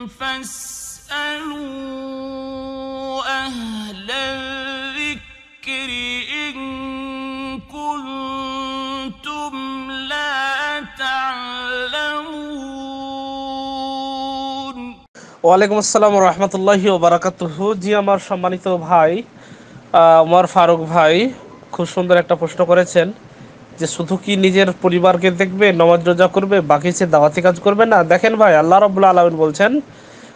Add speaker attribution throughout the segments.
Speaker 1: فاسألوا أهل الذكر إن كنتم لا تعلمون ওয়ালাইকুম আসসালাম রহমতুল্লাহি ওবরাকাতুহু জি আমার সম্মানিত ভাই আমার ফারুক ভাই খুব সুন্দর একটা প্রশ্ন করেছেন যে শুধু কি নিজের পরিবারকে দেখবে নমাজ রোজা করবে বাকি সে দাওয়াতি কাজ করবে না দেখেন ভাই আল্লাহ রব আলমিন বলছেন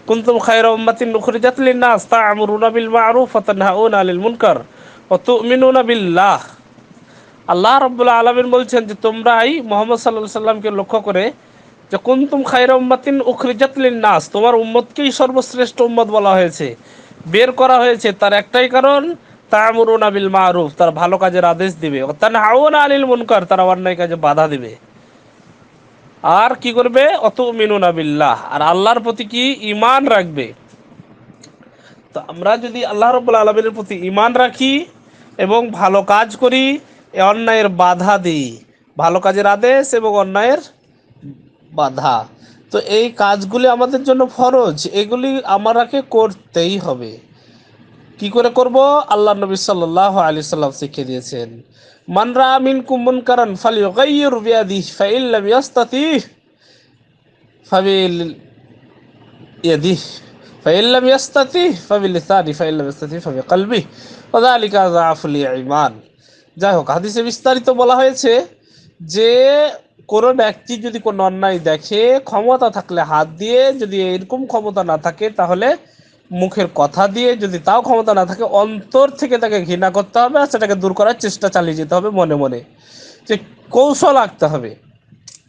Speaker 1: কুন্তুম খায়রা উম্মাতিন নুখরিজাত লিন-নাস তা'মুরুনা বিল মা'রুফ ওয়া তানহাউনা মুনকার ওয়া তু'মিনুনা বিল্লাহ আল্লাহ রাব্বুল আলামিন বলছেন যে তোমরাই মোহাম্মদ সাল্লাল্লাহু সাল্লামকে লক্ষ্য করে যে কুন্তুম খায়রা উম্মাতিন উখরি জাতলিন নাস তোমার উম্মতকেই সর্বশ্রেষ্ঠ উম্মত বলা হয়েছে বের করা হয়েছে তার একটাই কারণ তামরুন আবিল মারুফ তারা ভালো কাজের আদেশ দিবে তান হাউন আলিল মুনকার তারা অন্যায় কাজে বাধা দিবে আর কি করবে অত মিনুন আবিল্লাহ আর আল্লাহর প্রতি কি ইমান রাখবে তো আমরা যদি আল্লাহ রব্বুল আলমিনের প্রতি ইমান রাখি এবং ভালো কাজ করি এ অন্যায়ের বাধা দিই ভালো কাজের আদেশ এবং অন্যায়ের বাধা তো এই কাজগুলি আমাদের জন্য ফরজ এগুলি আমাকে করতেই হবে কি করে করব আল্লাহ নবী সাল্লাহ আলি সাল্লাম শিখিয়ে দিয়েছেন মানরা আমিন কুম্বন কারণ ফালি রুবিয়াদি ফাইল্লাম ইয়াস্তাতি ফাবিল ইয়াদি ফাইল্লাম ইয়াস্তাতি ফাবিল ইসানি ফাইল্লাম ইয়াস্তাতি ফাবি কালবি ওদালিকা জাফুল ইমান যাই হোক হাদিসে বিস্তারিত বলা হয়েছে যে কোনো ব্যক্তি যদি কোনো অন্যায় দেখে ক্ষমতা থাকলে হাত দিয়ে যদি এরকম ক্ষমতা না থাকে তাহলে মুখের কথা দিয়ে যদি তাও ক্ষমতা না থাকে অন্তর থেকে তাকে ঘৃণা করতে হবে আর সেটাকে দূর করার চেষ্টা চালিয়ে যেতে হবে মনে মনে যে কৌশল আঁকতে হবে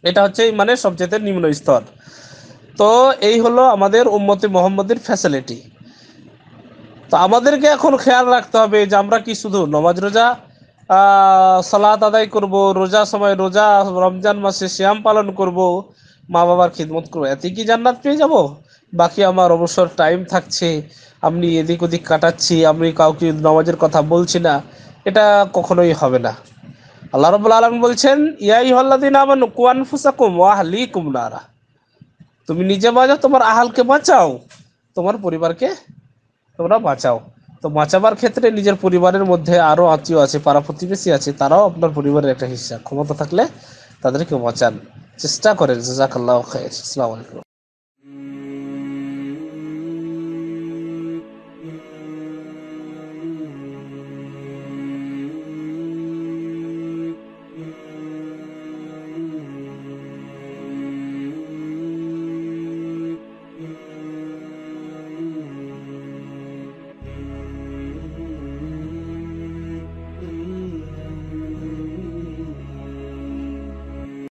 Speaker 1: এটা হচ্ছে মানে সবচেয়ে নিম্ন স্তর তো এই হলো আমাদের উম্মতি মোহাম্মদের ফ্যাসিলিটি তো আমাদেরকে এখন খেয়াল রাখতে হবে যে আমরা কি শুধু নমাজ রোজা সালাদ আদায় করব রোজা সময় রোজা রমজান মাসে শ্যাম পালন করব মা বাবার খিদমত করবো এতে কি জান্নাত পেয়ে যাব বাকি আমার অবসর টাইম থাকছে আমি এদিক ওদিক কাটাচ্ছি আমি কাউকে নামাজের কথা বলছি না এটা কখনোই হবে না আল্লাহ রবুল আলম বলছেন ইয়াই হল্লাদিন আমার কুম আহলি কুমনারা তুমি নিজে বাঁচাও তোমার আহালকে বাঁচাও তোমার পরিবারকে তোমরা বাঁচাও তো বাঁচাবার ক্ষেত্রে নিজের পরিবারের মধ্যে আরও আত্মীয় আছে পাড়া প্রতিবেশী আছে তারাও আপনার পরিবারের একটা হিসাব ক্ষমতা থাকলে তাদেরকে বাঁচান চেষ্টা করেন জাজাকাল্লাহ খাই আসসালামু আলাইকুম